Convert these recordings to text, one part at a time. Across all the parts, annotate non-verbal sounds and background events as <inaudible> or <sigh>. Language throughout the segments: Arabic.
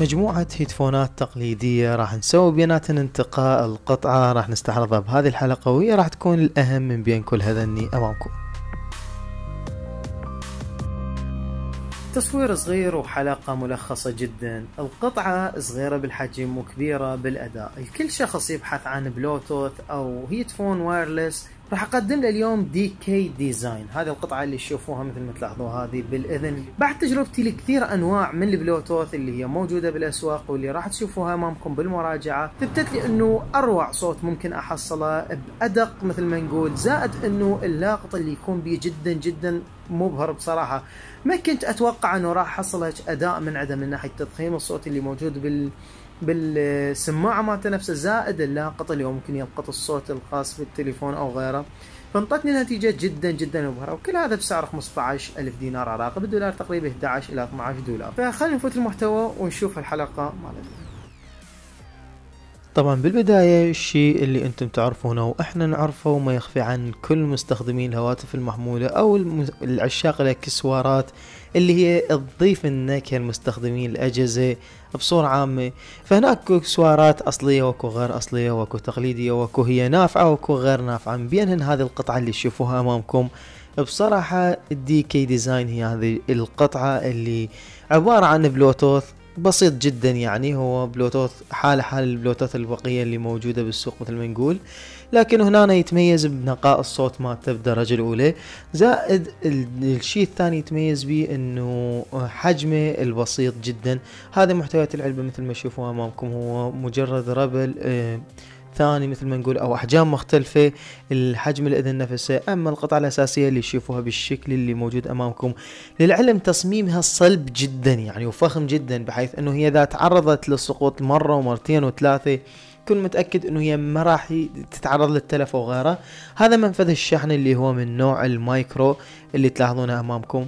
مجموعة هيدفونات تقليدية راح نسوي بيناتن انتقاء القطعة راح نستعرضها بهذه الحلقة وهي راح تكون الأهم من بين كل هذني أمامكم تصوير صغير وحلقة ملخصة جدا القطعة صغيرة بالحجم وكبيرة بالأداء الكل شخص يبحث عن بلوتوث أو هيدفون وايرلس راح اقدم له اليوم دي كي ديزاين هذه القطعه اللي تشوفوها مثل ما تلاحظوا هذه بالاذن بعد تجربتي لكثير انواع من البلوتوث اللي هي موجوده بالاسواق واللي راح تشوفوها امامكم بالمراجعه ثبتت لي انه اروع صوت ممكن احصله بادق مثل ما نقول زائد انه اللاقط اللي يكون بيه جدا جدا مبهر بصراحه ما كنت اتوقع انه راح احصل اداء من عدم من ناحيه تضخيم الصوت اللي موجود بال بالسماعه مالته نفسه زائد اللاقط اللي هو ممكن يلقط الصوت الخاص بالتليفون او غيره فانطتني نتيجه جدا جدا مبهره وكل هذا بسعر 15000 دينار عراقي بالدولار تقريبا 11 الى 12 دولار فخلينا نفوت المحتوى ونشوف الحلقه مالتنا طبعا بالبداية الشيء اللي انتم تعرفونه واحنا نعرفه وما يخفي عن كل مستخدمين الهواتف المحمولة او العشاق الاكسسوارات اللي هي تضيف النكهة لمستخدمين الاجهزة بصورة عامة فهناك اكسسوارات اصلية واكو غير اصلية واكو تقليدية واكو هي نافعة واكو غير نافعة من بينهن هذه القطعة اللي تشوفوها امامكم بصراحة الدي كي ديزاين هي هذه القطعة اللي عبارة عن بلوتوث بسيط جدا يعني هو بلوتوث حال حال البلوتوث البقية اللي موجودة بالسوق مثل ما نقول لكن هنا أنا يتميز بنقاء الصوت ما بالدرجة الأولى زائد الشيء الثاني يتميز به أنه حجمه البسيط جدا هذا محتويات العلبة مثل ما تشوفوها أمامكم هو مجرد ربل آه ثاني مثل ما نقول او احجام مختلفه الحجم الاذن نفسه اما القطعه الاساسيه اللي تشوفوها بالشكل اللي موجود امامكم للعلم تصميمها صلب جدا يعني وفخم جدا بحيث انه هي اذا تعرضت للسقوط مره ومرتين وثلاثه كن متاكد انه هي ما راح تتعرض للتلف وغيره هذا منفذ الشحن اللي هو من نوع المايكرو اللي تلاحظونه امامكم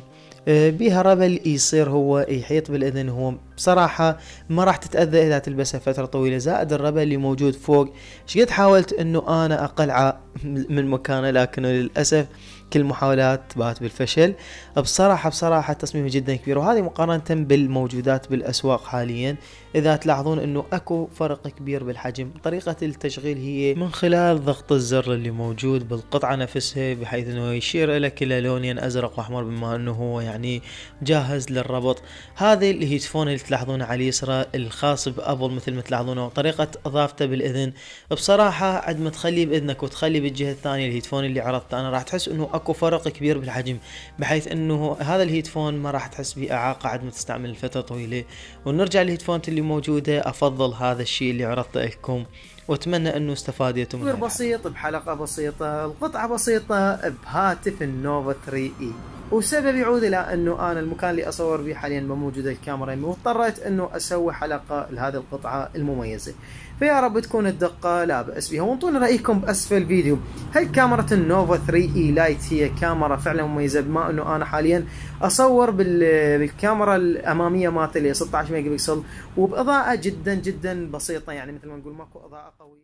آه، بها ربل يصير هو يحيط بالاذن هو بصراحة ما راح تتأذى إذا تلبسها فترة طويلة زائد الربا اللي موجود فوق شقد حاولت أنه أنا أقلعه <laughs> من مكانه لكنه للأسف كل محاولات بات بالفشل بصراحة بصراحة تصميم جدا كبير وهذه مقارنة بالموجودات بالأسواق حاليا إذا تلاحظون أنه أكو فرق كبير بالحجم طريقة التشغيل هي من خلال ضغط الزر اللي موجود بالقطعة نفسها بحيث أنه يشير لك إلى لونين أزرق وأحمر بما أنه هو يعني جاهز للربط هذه الهيدفون تلاحظونه على اليسرى الخاص بابل مثل ما تلاحظونه وطريقه اضافته بالاذن بصراحه عد ما تخليه باذنك وتخلي بالجهه الثانيه الهيدفون اللي عرضته انا راح تحس انه اكو فرق كبير بالحجم بحيث انه هذا الهيدفون ما راح تحس باعاقه عد ما تستعمل لفتره طويله ونرجع للهيدفونات اللي موجوده افضل هذا الشيء اللي عرضته لكم واتمنى انه استفادتم من بسيط بحلقه بسيطه القطعه بسيطه بهاتف النوفا 3 اي وسبب يعود الى انه انا المكان اللي اصور به حاليا ما موجوده الكاميرا واضطريت انه اسوي حلقه لهذه القطعه المميزه فيا رب تكون الدقه لا باس بها وانطونا رايكم باسفل الفيديو هل كاميرا النوفا 3 اي لايت هي كاميرا فعلا مميزه بما انه انا حاليا اصور بالكاميرا الاماميه مالتي اللي 16 ميجا بكسل وباضاءه جدا جدا بسيطه يعني مثل ما نقول ماكو اضاءه قويه